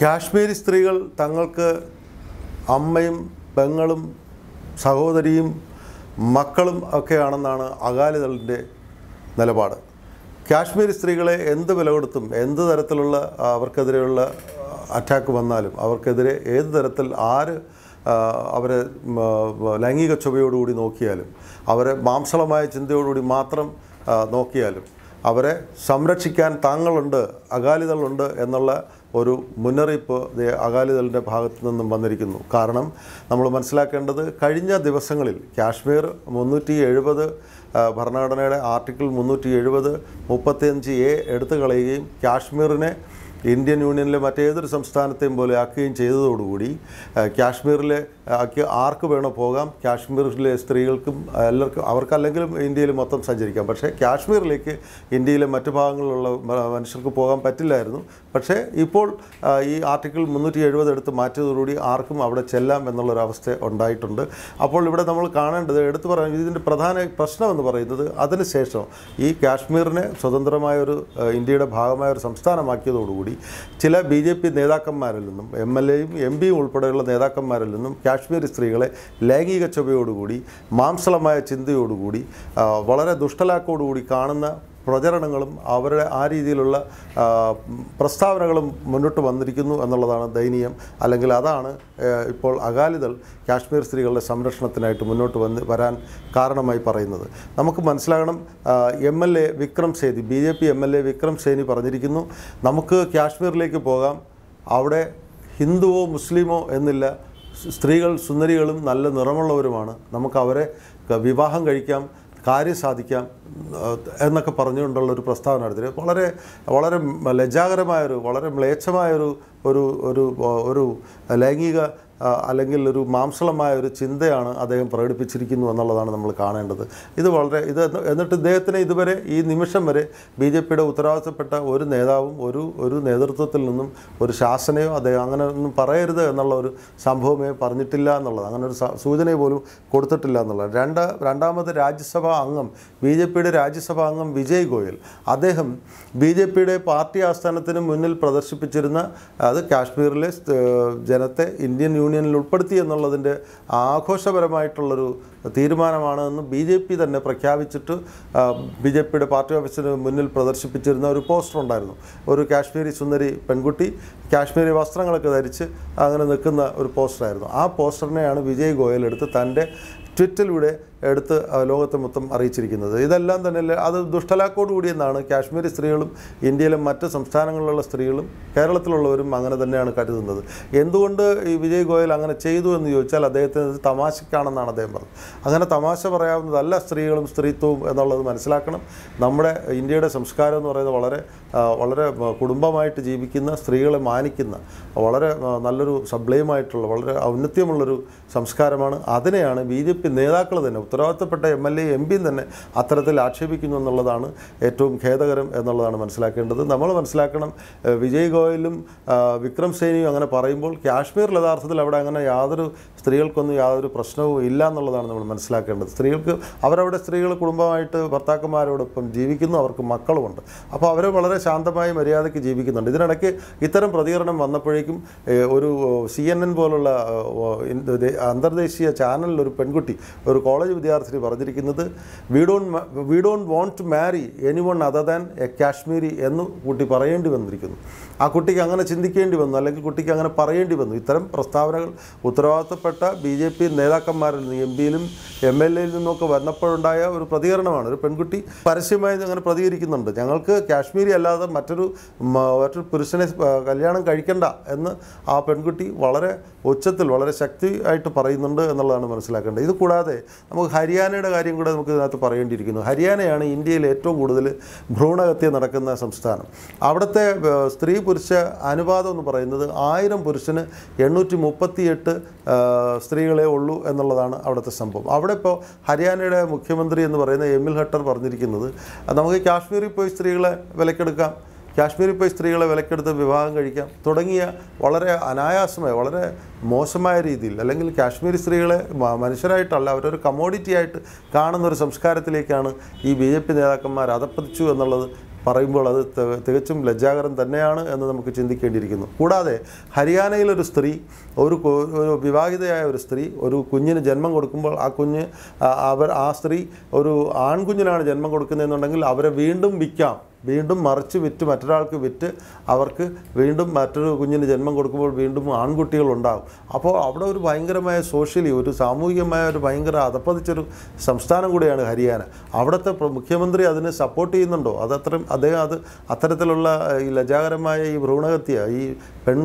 കാശ്മീരി സ്ത്രീകൾ തങ്ങൾക്ക് അമ്മയും പെങ്ങളും സഹോദരിയും മക്കളും ഒക്കെയാണെന്നാണ് അകാലിദളിൻ്റെ നിലപാട് കാശ്മീരി സ്ത്രീകളെ എന്ത് വില കൊടുത്തും എന്ത് തരത്തിലുള്ള അവർക്കെതിരെയുള്ള അറ്റാക്ക് വന്നാലും അവർക്കെതിരെ ഏത് തരത്തിൽ ആര് അവരെ ലൈംഗിക ചൊവയോടുകൂടി നോക്കിയാലും അവരെ മാംസളമായ ചിന്തയോടുകൂടി മാത്രം നോക്കിയാലും അവരെ സംരക്ഷിക്കാൻ താങ്കളുണ്ട് അകാലിദളുണ്ട് എന്നുള്ള ഒരു മുന്നറിയിപ്പ് അകാലിദളിൻ്റെ ഭാഗത്തു നിന്നും വന്നിരിക്കുന്നു കാരണം നമ്മൾ മനസ്സിലാക്കേണ്ടത് കഴിഞ്ഞ ദിവസങ്ങളിൽ കാശ്മീർ മുന്നൂറ്റി എഴുപത് ഭരണഘടനയുടെ ആർട്ടിക്കിൾ മുന്നൂറ്റി എഴുപത് മുപ്പത്തിയഞ്ച് എ എടുത്തു കളയുകയും കാശ്മീരിനെ ഇന്ത്യൻ യൂണിയനിലെ മറ്റേതൊരു സംസ്ഥാനത്തെയും പോലെ ആക്കുകയും ചെയ്തതോടുകൂടി കാശ്മീരിലെ ആർക്ക് വേണോ പോകാം കാശ്മീരിലെ സ്ത്രീകൾക്കും എല്ലാവർക്കും അവർക്കല്ലെങ്കിലും ഇന്ത്യയിൽ മൊത്തം സഞ്ചരിക്കാം പക്ഷേ കാശ്മീരിലേക്ക് ഇന്ത്യയിലെ മറ്റു ഭാഗങ്ങളിലുള്ള മനുഷ്യർക്ക് പോകാൻ പറ്റില്ലായിരുന്നു പക്ഷേ ഇപ്പോൾ ഈ ആർട്ടിക്കിൾ മുന്നൂറ്റി എഴുപത് എടുത്ത് മാറ്റിയതോടുകൂടി ആർക്കും അവിടെ ചെല്ലാം എന്നുള്ളൊരവസ്ഥ ഉണ്ടായിട്ടുണ്ട് അപ്പോൾ ഇവിടെ നമ്മൾ കാണേണ്ടത് എടുത്തു പറയാൻ ഇതിൻ്റെ പ്രധാന പ്രശ്നമെന്ന് പറയുന്നത് അതിനുശേഷം ഈ കാശ്മീരിനെ സ്വതന്ത്രമായ ഒരു ഇന്ത്യയുടെ ഭാഗമായ ഒരു സംസ്ഥാനമാക്കിയതോടുകൂടി ചില ബി ജെ പി നേതാക്കന്മാരിൽ നിന്നും എം എൽ എയും എം പിയും ഉൾപ്പെടെയുള്ള നേതാക്കന്മാരിൽ നിന്നും കാശ്മീരി സ്ത്രീകളെ ലൈംഗിക ചൊവ്വയോടുകൂടി മാംസളമായ ചിന്തയോടുകൂടി വളരെ ദുഷ്ടലാക്കോടുകൂടി കാണുന്ന പ്രചരണങ്ങളും അവരുടെ ആ രീതിയിലുള്ള പ്രസ്താവനകളും മുന്നോട്ട് വന്നിരിക്കുന്നു എന്നുള്ളതാണ് ദയനീയം അല്ലെങ്കിൽ അതാണ് ഇപ്പോൾ അകാലിദൾ കാശ്മീർ സ്ത്രീകളുടെ സംരക്ഷണത്തിനായിട്ട് മുന്നോട്ട് വന്ന് വരാൻ കാരണമായി പറയുന്നത് നമുക്ക് മനസ്സിലാകണം M L A Vikram Saini B J P M L A Vikram Saini പറഞ്ഞിരിക്കുന്നു നമുക്ക് കാശ്മീരിലേക്ക് പോകാം അവിടെ ഹിന്ദുവോ മുസ്ലിമോ എന്നില്ല സ്ത്രീകൾ സുന്ദരികളും നല്ല നിറമുള്ളവരുമാണ് നമുക്ക് അവരെ വിവാഹം കഴിക്കാം കാര്യം സാധിക്കാം എന്നൊക്കെ പറഞ്ഞുകൊണ്ടുള്ള ഒരു പ്രസ്താവന നടത്തിയത് വളരെ വളരെ ലജ്ജാകരമായൊരു വളരെ മ്ലേച്ഛമായൊരു ഒരു ഒരു ഒരു ലൈംഗിക അല്ലെങ്കിൽ ഒരു മാംസളമായ ഒരു ചിന്തയാണ് അദ്ദേഹം പ്രകടിപ്പിച്ചിരിക്കുന്നു എന്നുള്ളതാണ് നമ്മൾ കാണേണ്ടത് ഇത് വളരെ ഇത് എന്നിട്ട് ഇദ്ദേഹത്തിന് ഇതുവരെ ഈ നിമിഷം വരെ ബി ജെ പിയുടെ ഉത്തരവാദിത്തപ്പെട്ട ഒരു നേതാവും ഒരു ഒരു നേതൃത്വത്തിൽ നിന്നും ഒരു ശാസനയോ അദ്ദേഹം അങ്ങനെ ഒന്നും പറയരുത് എന്നുള്ള ഒരു സംഭവമേ പറഞ്ഞിട്ടില്ല എന്നുള്ളത് അങ്ങനെ ഒരു സൂചന പോലും കൊടുത്തിട്ടില്ല എന്നുള്ളത് രണ്ട് രണ്ടാമത് രാജ്യസഭാ അംഗം ബി ജെ പിയുടെ രാജ്യസഭാ അംഗം വിജയ് ഗോയൽ അദ്ദേഹം ബി ജെ പിയുടെ പാർട്ടി ആസ്ഥാനത്തിന് മുന്നിൽ പ്രദർശിപ്പിച്ചിരുന്ന അത് കാശ്മീരിലെ ജനത്തെ ഇന്ത്യൻ യൂണിയൻ യൂണിയനിൽ ഉൾപ്പെടുത്തി എന്നുള്ളതിൻ്റെ ആഘോഷപരമായിട്ടുള്ളൊരു തീരുമാനമാണ് എന്ന് ബി ജെ പി തന്നെ പ്രഖ്യാപിച്ചിട്ട് ബി ജെ പിയുടെ പാർട്ടി ഓഫീസിന് മുന്നിൽ പ്രദർശിപ്പിച്ചിരുന്ന ഒരു പോസ്റ്റർ ഉണ്ടായിരുന്നു ഒരു കാശ്മീരി സുന്ദരി പെൺകുട്ടി കാശ്മീരി വസ്ത്രങ്ങളൊക്കെ ധരിച്ച് അങ്ങനെ നിൽക്കുന്ന ഒരു പോസ്റ്ററായിരുന്നു ആ പോസ്റ്ററിനെയാണ് വിജയ് ഗോയൽ എടുത്ത് തൻ്റെ ട്വിറ്ററിലൂടെ എടുത്ത് ലോകത്തെ മൊത്തം അറിയിച്ചിരിക്കുന്നത് ഇതെല്ലാം തന്നെ അത് ദുഷ്ടലാക്കോടുകൂടിയെന്നാണ് കാശ്മീരി സ്ത്രീകളും ഇന്ത്യയിലെ മറ്റ് സംസ്ഥാനങ്ങളിലുള്ള സ്ത്രീകളും കേരളത്തിലുള്ളവരും അങ്ങനെ തന്നെയാണ് കരുതുന്നത് എന്തുകൊണ്ട് ഈ വിജയ് ഗോയൽ അങ്ങനെ ചെയ്തു എന്ന് ചോദിച്ചാൽ അദ്ദേഹത്തിന് തമാശക്കാണെന്നാണ് അദ്ദേഹം പറഞ്ഞത് അങ്ങനെ തമാശ പറയാവുന്നതല്ല സ്ത്രീകളും സ്ത്രീത്വവും എന്നുള്ളത് മനസ്സിലാക്കണം നമ്മുടെ ഇന്ത്യയുടെ സംസ്കാരം എന്ന് പറയുന്നത് വളരെ വളരെ കുടുംബമായിട്ട് ജീവിക്കുന്ന സ്ത്രീകളെ മാനിക്കുന്ന വളരെ നല്ലൊരു സബ്ലയുമായിട്ടുള്ള വളരെ ഔന്നത്യമുള്ളൊരു സംസ്കാരമാണ് അതിനെയാണ് ബി നേതാക്കൾ തന്നെ ഉത്തരവാദിത്തപ്പെട്ട എം എൽ എ എം പിയും തന്നെ അത്തരത്തിൽ ആക്ഷേപിക്കുന്നു എന്നുള്ളതാണ് ഏറ്റവും ഖേദകരം എന്നുള്ളതാണ് മനസ്സിലാക്കേണ്ടത് നമ്മൾ മനസ്സിലാക്കണം വിജയ് ഗോയലും വിക്രം സേനിയും അങ്ങനെ പറയുമ്പോൾ കാശ്മീരിൽ യഥാർത്ഥത്തിൽ അവിടെ അങ്ങനെ യാതൊരു സ്ത്രീകൾക്കൊന്നും യാതൊരു പ്രശ്നവും ഇല്ല എന്നുള്ളതാണ് നമ്മൾ മനസ്സിലാക്കേണ്ടത് സ്ത്രീകൾക്ക് അവരവിടെ സ്ത്രീകൾ കുടുംബമായിട്ട് ഭർത്താക്കന്മാരോടൊപ്പം ജീവിക്കുന്നു അവർക്ക് മക്കളുമുണ്ട് അപ്പോൾ അവർ വളരെ ശാന്തമായി മര്യാദയ്ക്ക് ജീവിക്കുന്നുണ്ട് ഇതിനിടയ്ക്ക് ഇത്തരം പ്രതികരണം വന്നപ്പോഴേക്കും ഒരു സി എൻ എൻ പോലുള്ള അന്തർദേശീയ ചാനലിൽ ഒരു പെൺകുട്ടി ഒരു കോളേജ് വിദ്യാർത്ഥിനി പറഞ്ഞിരിക്കുന്നത് we don't we don't won't to marry anyone other than a Kashmiri എന്ന് കുട്ടി പറയേണ്ടി വന്നിരിക്കുന്നു ആ കുട്ടിക്ക് അങ്ങനെ ചിന്തിക്കേണ്ടി വന്നു അല്ലെങ്കിൽ കുട്ടിക്ക് അങ്ങനെ പറയേണ്ടി വന്നു ഇത്തരം പ്രസ്താവനകൾ ഉത്തരവാദിത്തപ്പെട്ട ബന്ധപ്പെട്ട ബി ജെ പി നേതാക്കന്മാരിൽ നിന്ന് എം പിയിലും എം എൽ എയിൽ നിന്നൊക്കെ വന്നപ്പോഴുണ്ടായ ഒരു പ്രതികരണമാണ് ഒരു പെൺകുട്ടി പരസ്യമായി അങ്ങനെ പ്രതികരിക്കുന്നുണ്ട് ഞങ്ങൾക്ക് കാശ്മീരി അല്ലാതെ മറ്റൊരു മറ്റൊരു പുരുഷനെ കല്യാണം കഴിക്കണ്ട എന്ന് ആ പെൺകുട്ടി വളരെ ഉച്ചത്തിൽ വളരെ ശക്തിയായിട്ട് പറയുന്നുണ്ട് എന്നുള്ളതാണ് മനസ്സിലാക്കേണ്ടത് ഇത് കൂടാതെ നമുക്ക് ഹരിയാനയുടെ കാര്യം കൂടെ നമുക്ക് ഇതിനകത്ത് പറയേണ്ടിയിരിക്കുന്നു ഹരിയാനയാണ് ഇന്ത്യയിൽ ഏറ്റവും കൂടുതൽ ഭ്രൂണഹത്യ നടക്കുന്ന സംസ്ഥാനം അവിടുത്തെ സ്ത്രീ പുരുഷ അനുപാതം എന്ന് പറയുന്നത് ആയിരം പുരുഷന് എണ്ണൂറ്റി മുപ്പത്തിയെട്ട് സ്ത്രീകളെ ഉള്ളൂ എന്നുള്ളതാണ് അവിടുത്തെ സംഭവം അവിടെ ഇപ്പോൾ ഹരിയാനയുടെ മുഖ്യമന്ത്രി എന്ന് പറയുന്ന എമിൽ ഹട്ടർ പറഞ്ഞിരിക്കുന്നത് നമുക്ക് കാശ്മീരിൽ പോയി സ്ത്രീകളെ വിലക്കെടുക്കാം കാശ്മീരിൽ പോയി സ്ത്രീകളെ വിലക്കെടുത്ത് വിവാഹം കഴിക്കാം തുടങ്ങിയ വളരെ അനായാസമായ വളരെ മോശമായ രീതിയിൽ അല്ലെങ്കിൽ കാശ്മീരി സ്ത്രീകളെ മനുഷ്യരായിട്ടല്ല അവരൊരു കമോഡിറ്റി ആയിട്ട് കാണുന്ന ഒരു സംസ്കാരത്തിലേക്കാണ് ഈ ബി ജെ പി നേതാക്കന്മാർ അതപ്പതിച്ചു എന്നുള്ളത് പറയുമ്പോൾ അത് തികച്ചും ലജ്ജാകരം തന്നെയാണ് എന്ന് നമുക്ക് ചിന്തിക്കേണ്ടിയിരിക്കുന്നു കൂടാതെ ഹരിയാനയിലൊരു സ്ത്രീ ഒരു ഒരു വിവാഹിതയായ ഒരു സ്ത്രീ ഒരു കുഞ്ഞിന് ജന്മം കൊടുക്കുമ്പോൾ ആ കുഞ്ഞ് അവർ ആ സ്ത്രീ ഒരു ആൺകുഞ്ഞിനാണ് ജന്മം കൊടുക്കുന്നതെന്നുണ്ടെങ്കിൽ അവരെ വീണ്ടും വിൽക്കാം വീണ്ടും മറിച്ച് വിറ്റ് മറ്റൊരാൾക്ക് വിറ്റ് അവർക്ക് വീണ്ടും മറ്റൊരു കുഞ്ഞിന് ജന്മം കൊടുക്കുമ്പോൾ വീണ്ടും ആൺകുട്ടികൾ ഉണ്ടാകും അപ്പോൾ അവിടെ ഒരു ഭയങ്കരമായ സോഷ്യലി ഒരു സാമൂഹികമായ ഒരു ഭയങ്കര അതപ്പതിച്ചൊരു സംസ്ഥാനം കൂടിയാണ് ഹരിയാന അവിടുത്തെ മുഖ്യമന്ത്രി അതിനെ സപ്പോർട്ട് ചെയ്യുന്നുണ്ടോ അതത്രയും അദ്ദേഹം അത് അത്തരത്തിലുള്ള ഈ ലജാകരമായ ഈ ഭ്രൂണഹത്യ ഈ പെൺ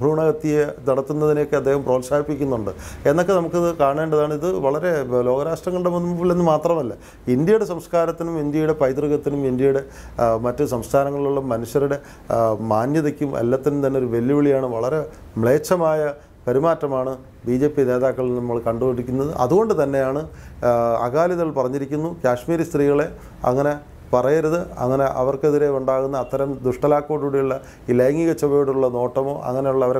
ഭ്രൂണഹത്യയെ നടത്തുന്നതിനെയൊക്കെ അദ്ദേഹം പ്രോത്സാഹിപ്പിക്കുന്നുണ്ട് എന്നൊക്കെ നമുക്കിത് കാണേണ്ടതാണ് ഇത് വളരെ ലോകരാഷ്ട്രങ്ങളുടെ മുമ്പിൽ എന്ന് മാത്രമല്ല ഇന്ത്യയുടെ സംസ്കാരത്തിനും ഇന്ത്യയുടെ പൈതൃകത്തിനും ഇന്ത്യയുടെ മറ്റ് സംസ്ഥാനങ്ങളിലുള്ള മനുഷ്യരുടെ മാന്യതയ്ക്കും എല്ലാത്തിനും തന്നെ ഒരു വെല്ലുവിളിയാണ് വളരെ മ്ലേച്ഛമായ പെരുമാറ്റമാണ് ബി ജെ പി നേതാക്കളിൽ നമ്മൾ കണ്ടുപിടിക്കുന്നത് അതുകൊണ്ട് തന്നെയാണ് അകാലിദൾ പറഞ്ഞിരിക്കുന്നു കാശ്മീരി സ്ത്രീകളെ അങ്ങനെ പറയരുത് അങ്ങനെ അവർക്കെതിരെ ഉണ്ടാകുന്ന അത്തരം ദുഷ്ടലാക്കോടുകൂടിയുള്ള ഈ ലൈംഗിക ചുവയോടുള്ള നോട്ടമോ അങ്ങനെയുള്ളവരെക്കുറിച്ചുള്ള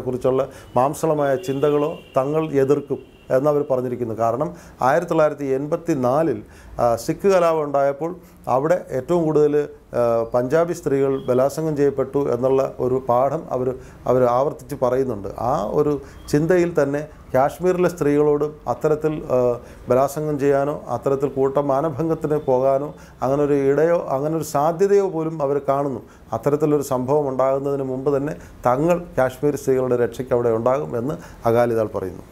അവരെക്കുറിച്ചുള്ള മാംസളമായ ചിന്തകളോ തങ്ങൾ എതിർക്കും എന്നവർ പറഞ്ഞിരിക്കുന്നു കാരണം ആയിരത്തി തൊള്ളായിരത്തി എൺപത്തി നാലിൽ സിഖ് കലാപം ഉണ്ടായപ്പോൾ അവിടെ ഏറ്റവും കൂടുതൽ പഞ്ചാബി സ്ത്രീകൾ ബലാത്സംഗം ചെയ്യപ്പെട്ടു എന്നുള്ള ഒരു പാഠം അവർ അവർ ആവർത്തിച്ച് പറയുന്നുണ്ട് ആ ഒരു ചിന്തയിൽ തന്നെ കാശ്മീരിലെ സ്ത്രീകളോടും അത്തരത്തിൽ ബലാത്സംഗം ചെയ്യാനോ അത്തരത്തിൽ കൂട്ട മാനഭംഗത്തിന് പോകാനോ അങ്ങനെ ഒരു ഇടയോ അങ്ങനെ ഒരു സാധ്യതയോ പോലും അവർ കാണുന്നു അത്തരത്തിലൊരു സംഭവം ഉണ്ടാകുന്നതിന് മുമ്പ് തന്നെ തങ്ങൾ കാശ്മീർ സ്ത്രീകളുടെ രക്ഷയ്ക്ക് അവിടെ ഉണ്ടാകും എന്ന് അകാലിതാൾ പറയുന്നു